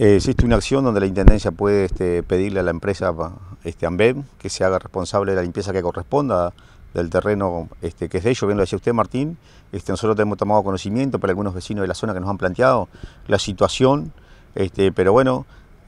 Eh, existe una acción donde la Intendencia puede este, pedirle a la empresa este, que se haga responsable de la limpieza que corresponda del terreno este, que es de ellos, bien lo decía usted Martín, este, nosotros hemos tomado conocimiento para algunos vecinos de la zona que nos han planteado la situación, este, pero bueno,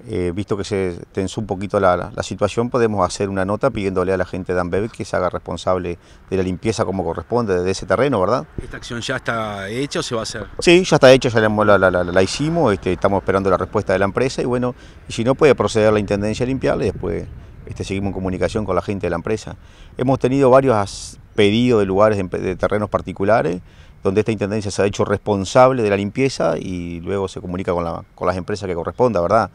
eh, visto que se tensó un poquito la, situación, podemos hacer una nota pidiéndole a la gente de Ambev que se haga responsable de la limpieza como corresponde de ese terreno, ¿verdad? ¿Esta acción ya está hecha o se va a hacer? Sí, ya está hecha, ya la, hicimos, este, estamos esperando la respuesta de la empresa y bueno, si no puede proceder la Intendencia a limpiarla y después este, seguimos en comunicación con la gente de la empresa. Hemos tenido varios pedidos de lugares, de terrenos particulares, donde esta intendencia se ha hecho responsable de la limpieza y luego se comunica con, con las empresas que corresponda, ¿verdad?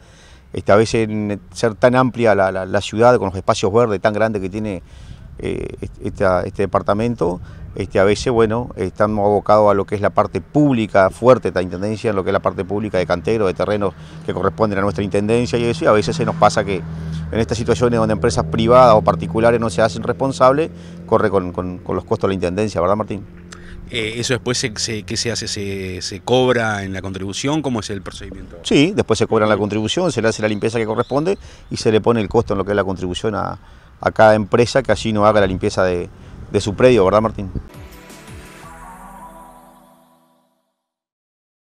a veces en ser tan amplia la, ciudad con los espacios verdes tan grandes que tiene eh, este departamento, este, a veces, bueno, estamos abocados a lo que es la parte pública fuerte de esta intendencia, en lo que es la parte pública de canteros, de terrenos que corresponden a nuestra intendencia y eso, a veces se nos pasa que en estas situaciones donde empresas privadas o particulares no se hacen responsables, corre con, los costos la intendencia, ¿verdad, Martín? Eh, ¿Eso después se, se, qué se hace? ¿Se, cobra en la contribución? ¿Cómo es el procedimiento? Sí, después se cobra en la contribución, se le hace la limpieza que corresponde y se le pone el costo en lo que es la contribución a, cada empresa que allí no haga la limpieza de, de su predio, ¿verdad Martín?